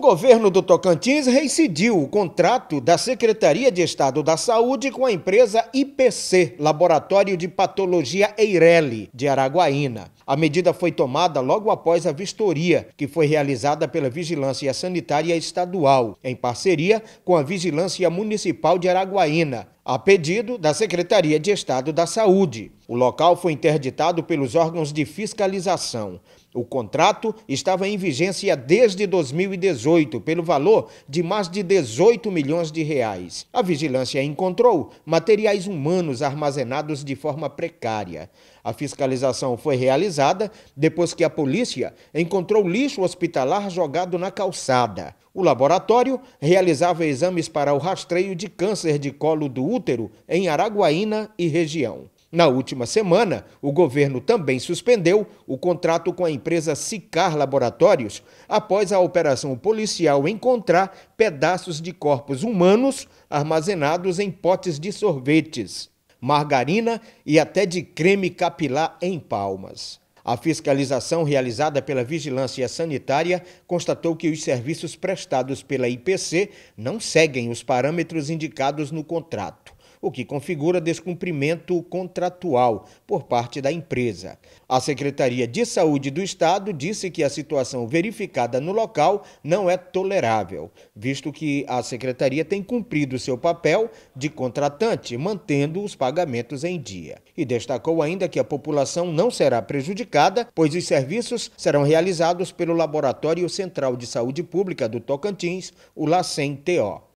governo do Tocantins reincidiu o contrato da Secretaria de Estado da Saúde com a empresa IPC, Laboratório de Patologia Eireli, de Araguaína. A medida foi tomada logo após a vistoria, que foi realizada pela Vigilância Sanitária Estadual, em parceria com a Vigilância Municipal de Araguaína, a pedido da Secretaria de Estado da Saúde. O local foi interditado pelos órgãos de fiscalização. O contrato estava em vigência desde 2018, pelo valor de mais de 18 milhões de reais. A vigilância encontrou materiais humanos armazenados de forma precária. A fiscalização foi realizada depois que a polícia encontrou lixo hospitalar jogado na calçada. O laboratório realizava exames para o rastreio de câncer de colo do útero útero em Araguaína e região. Na última semana, o governo também suspendeu o contrato com a empresa Sicar Laboratórios após a operação policial encontrar pedaços de corpos humanos armazenados em potes de sorvetes, margarina e até de creme capilar em palmas. A fiscalização realizada pela Vigilância Sanitária constatou que os serviços prestados pela IPC não seguem os parâmetros indicados no contrato o que configura descumprimento contratual por parte da empresa. A Secretaria de Saúde do Estado disse que a situação verificada no local não é tolerável, visto que a Secretaria tem cumprido seu papel de contratante, mantendo os pagamentos em dia. E destacou ainda que a população não será prejudicada, pois os serviços serão realizados pelo Laboratório Central de Saúde Pública do Tocantins, o LACEN-TO.